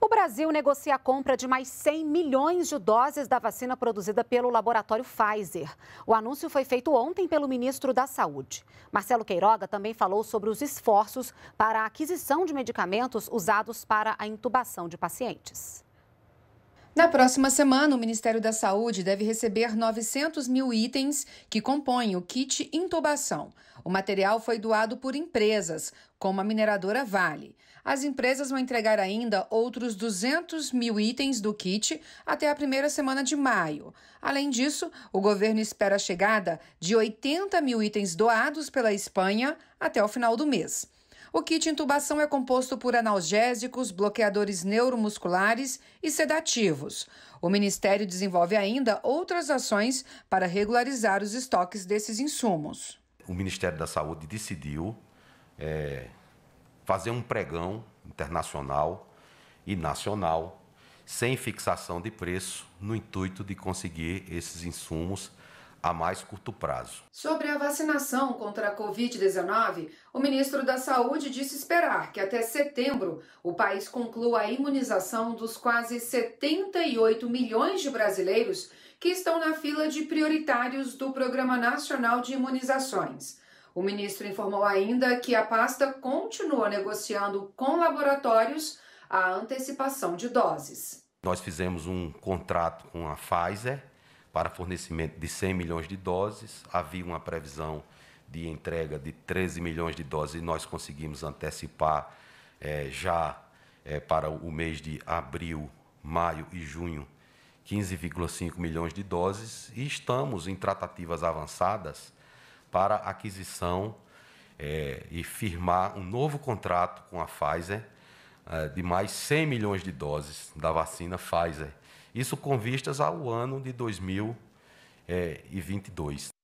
O Brasil negocia a compra de mais 100 milhões de doses da vacina produzida pelo laboratório Pfizer. O anúncio foi feito ontem pelo ministro da Saúde. Marcelo Queiroga também falou sobre os esforços para a aquisição de medicamentos usados para a intubação de pacientes. Na próxima semana, o Ministério da Saúde deve receber 900 mil itens que compõem o kit intubação. O material foi doado por empresas, como a mineradora Vale. As empresas vão entregar ainda outros 200 mil itens do kit até a primeira semana de maio. Além disso, o governo espera a chegada de 80 mil itens doados pela Espanha até o final do mês. O kit intubação é composto por analgésicos, bloqueadores neuromusculares e sedativos. O Ministério desenvolve ainda outras ações para regularizar os estoques desses insumos. O Ministério da Saúde decidiu é fazer um pregão internacional e nacional, sem fixação de preço, no intuito de conseguir esses insumos a mais curto prazo. Sobre a vacinação contra a Covid-19, o ministro da Saúde disse esperar que até setembro o país conclua a imunização dos quase 78 milhões de brasileiros que estão na fila de prioritários do Programa Nacional de Imunizações. O ministro informou ainda que a pasta continua negociando com laboratórios a antecipação de doses. Nós fizemos um contrato com a Pfizer para fornecimento de 100 milhões de doses. Havia uma previsão de entrega de 13 milhões de doses e nós conseguimos antecipar é, já é, para o mês de abril, maio e junho 15,5 milhões de doses e estamos em tratativas avançadas para aquisição é, e firmar um novo contrato com a Pfizer é, de mais 100 milhões de doses da vacina Pfizer. Isso com vistas ao ano de 2022.